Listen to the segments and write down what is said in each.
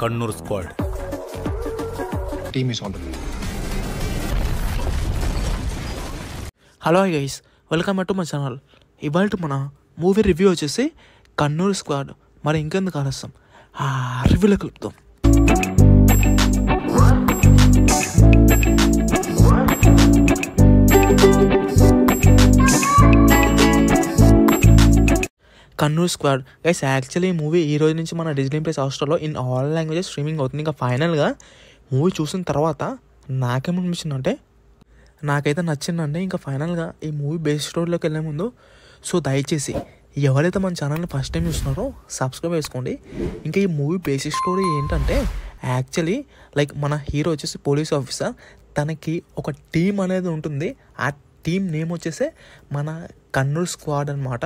Kannur squad hello guys welcome back to my channel ఇవాళ మన movie review వచ్చేసి Kannur squad మరి ఇంకెందుకు ఆలస్యం ఆ రివ్యూలో కలుపుతాం కన్నూర్ స్క్వాడ్ గైస్ యాక్చువల్లీ ఈ మూవీ ఈ రోజు నుంచి మన డిజిటల్ ప్లేస్ హాస్టల్లో ఇన్ ఆల్ లాంగ్వేజెస్ స్ట్రీమింగ్ అవుతుంది ఇంకా ఫైనల్గా మూవీ చూసిన తర్వాత నాకేమనిపించిందంటే నాకైతే నచ్చిందండి ఇంకా ఫైనల్గా ఈ మూవీ బేస్ స్టోర్లోకి వెళ్ళే ముందు సో దయచేసి ఎవరైతే మన ఛానల్ని ఫస్ట్ టైం చూస్తున్నారో సబ్స్క్రైబ్ చేసుకోండి ఇంకా ఈ మూవీ బేసిక్ స్టోరీ ఏంటంటే యాక్చువల్లీ లైక్ మన హీరో వచ్చేసి పోలీస్ ఆఫీసర్ తనకి ఒక టీం అనేది ఉంటుంది ఆ టీం నేమ్ వచ్చేసి మన కర్నూలు స్క్వాడ్ అనమాట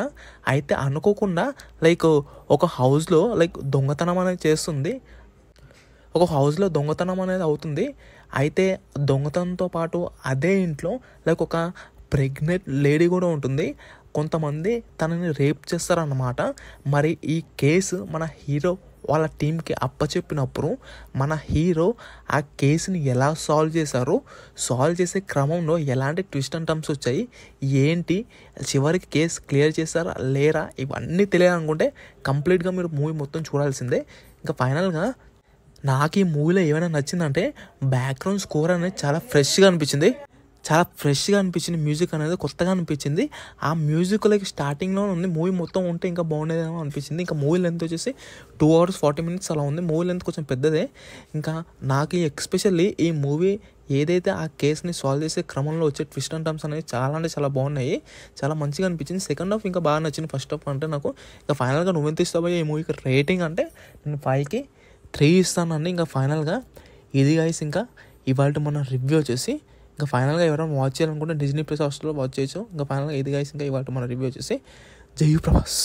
అయితే అనుకోకుండా లైక్ ఒక హౌస్లో లైక్ దొంగతనం అనేది చేస్తుంది ఒక హౌస్లో దొంగతనం అనేది అవుతుంది అయితే దొంగతనంతో పాటు అదే ఇంట్లో లైక్ ఒక ప్రెగ్నెంట్ లేడీ కూడా ఉంటుంది కొంతమంది తనని రేప్ చేస్తారన్నమాట మరి ఈ కేసు మన హీరో వాళ్ళ టీంకి అప్పచెప్పినప్పుడు మన హీరో ఆ కేసుని ఎలా సాల్వ్ చేశారో సాల్వ్ చేసే క్రమంలో ఎలాంటి ట్విస్ట్ అండ్ టర్మ్స్ వచ్చాయి ఏంటి చివరికి కేసు క్లియర్ చేశారా లేరా ఇవన్నీ తెలియాలనుకుంటే కంప్లీట్గా మీరు మూవీ మొత్తం చూడాల్సిందే ఇంకా ఫైనల్గా నాకు ఈ మూవీలో ఏమైనా నచ్చిందంటే బ్యాక్గ్రౌండ్ స్కోర్ అనేది చాలా ఫ్రెష్గా అనిపించింది చాలా ఫ్రెష్గా అనిపించింది మ్యూజిక్ అనేది కొత్తగా అనిపించింది ఆ మ్యూజిక్ లైక్ స్టార్టింగ్లో ఉంది మూవీ మొత్తం ఉంటే ఇంకా బాగుండేదేమో అనిపించింది ఇంకా మూవీ లెంత్ వచ్చేసి టూ అవర్స్ ఫార్టీ మినిట్స్ అలా ఉంది మూవీ లెంత్ కొంచెం పెద్దదే ఇంకా నాకు ఎక్స్పెషల్లీ ఈ మూవీ ఏదైతే ఆ కేసుని సాల్వ్ చేసే క్రమంలో వచ్చే ట్విస్ట్ అండ్ టర్మ్స్ అనేవి చాలా అంటే చాలా బాగున్నాయి చాలా మంచిగా అనిపించింది సెకండ్ హాఫ్ ఇంకా బాగా నచ్చింది ఫస్ట్ హాఫ్ అంటే నాకు ఇంకా ఫైనల్గా నువ్వెంత ఇస్తావో ఈ మూవీకి రేటింగ్ అంటే నేను ఫైవ్కి త్రీ ఇస్తానండి ఇంకా ఫైనల్గా ఇది గైస్ ఇంకా ఇవాళ మన రివ్యూ వచ్చేసి ఇంకా ఫైనల్గా ఎవరైనా వాచ్ చేయాలనుకుంటే డిజ్నీ ప్లస్ హాస్టల్లో వాచ్ చేయొచ్చు ఇంకా ఫైనల్గా ఇది గైస్ ఇంకా ఇవాళ మన రివ్యూ వచ్చేసి జయూ ప్రభాస్